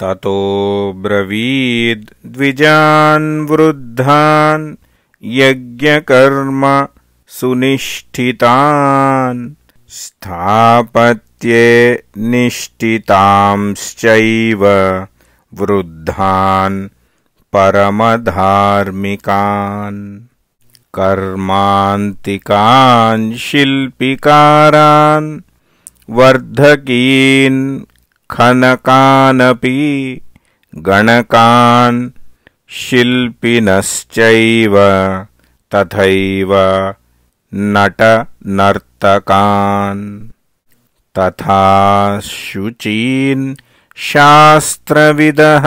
ततो ब्रवीद् द्विजान् वृद्धान् यज्ञकर्म सुनिष्ठितान् स्थापत्ये निष्ठितांश्चैव वृद्धान् परमधार्मिकान् कर्मान्तिकान् शिल्पिकारान् वर्धकीन् खनकानपि गणकान् शिल्पिनश्चैव तथैव नटनर्तकान् तथा शुचीन् शास्त्रविदः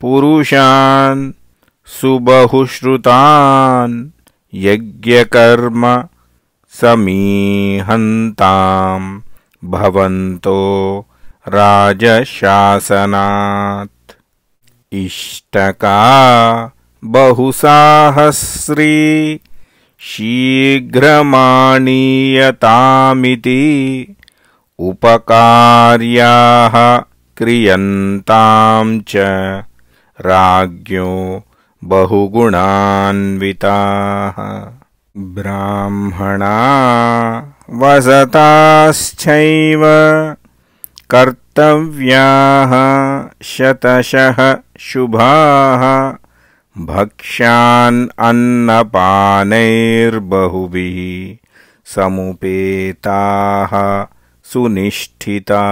पुरुषान् सुबहुश्रुतान् यज्ञकर्म समीहन्ताम् भवन्तो राजशासनात् इष्टका बहुसाहस्री शीघ्रमानीयतामिति उपकार्याः क्रियन्ताम् च राज्ञो बहुगुणान्विताः ब्राह्मणा वसताश्चैव कर्तव्या शतश शुभा भक्ष्यान् समुपेता सुनिष्ठिता